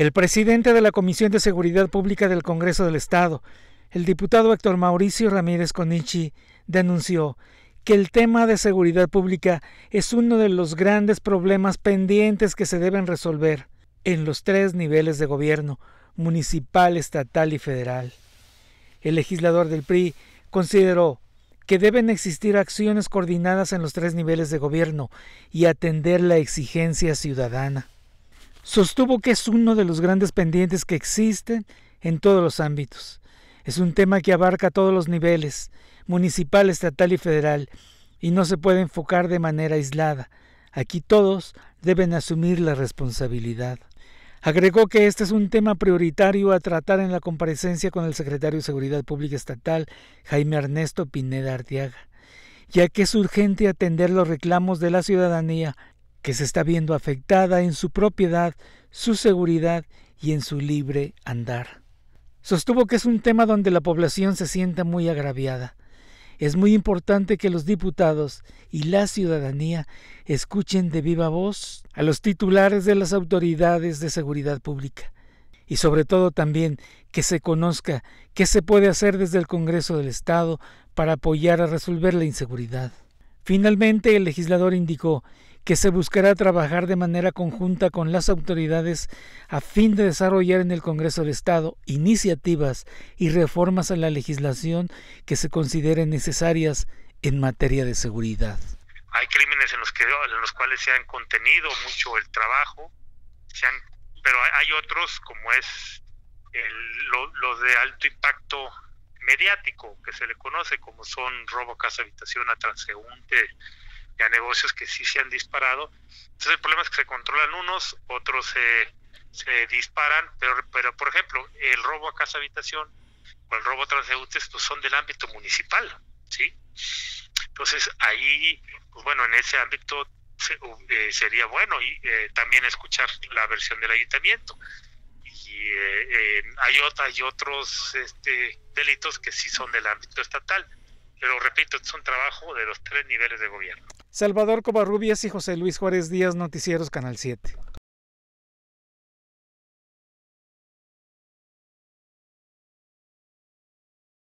El presidente de la Comisión de Seguridad Pública del Congreso del Estado, el diputado Héctor Mauricio Ramírez Conichi, denunció que el tema de seguridad pública es uno de los grandes problemas pendientes que se deben resolver en los tres niveles de gobierno, municipal, estatal y federal. El legislador del PRI consideró que deben existir acciones coordinadas en los tres niveles de gobierno y atender la exigencia ciudadana. Sostuvo que es uno de los grandes pendientes que existen en todos los ámbitos. Es un tema que abarca todos los niveles, municipal, estatal y federal, y no se puede enfocar de manera aislada. Aquí todos deben asumir la responsabilidad. Agregó que este es un tema prioritario a tratar en la comparecencia con el secretario de Seguridad Pública Estatal, Jaime Ernesto Pineda Artiaga, ya que es urgente atender los reclamos de la ciudadanía que se está viendo afectada en su propiedad, su seguridad y en su libre andar. Sostuvo que es un tema donde la población se sienta muy agraviada. Es muy importante que los diputados y la ciudadanía escuchen de viva voz a los titulares de las autoridades de seguridad pública y sobre todo también que se conozca qué se puede hacer desde el Congreso del Estado para apoyar a resolver la inseguridad. Finalmente, el legislador indicó que se buscará trabajar de manera conjunta con las autoridades a fin de desarrollar en el Congreso del Estado iniciativas y reformas a la legislación que se consideren necesarias en materia de seguridad. Hay crímenes en los, que, los cuales se han contenido mucho el trabajo, pero hay otros como es los de alto impacto mediático, que se le conoce como son robo a casa habitación, a transeúnte y a negocios que sí se han disparado. Entonces el problema es que se controlan unos, otros se, disparan, pero, pero por ejemplo, el robo a casa habitación o el robo a transeúntes pues son del ámbito municipal, ¿sí? Entonces ahí, pues bueno, en ese ámbito eh, sería bueno y eh, también escuchar la versión del ayuntamiento y hay, otros este, delitos que sí son del ámbito estatal. Pero repito, es un trabajo de los tres niveles de gobierno. Salvador Covarrubias y José Luis Juárez Díaz, Noticieros Canal 7.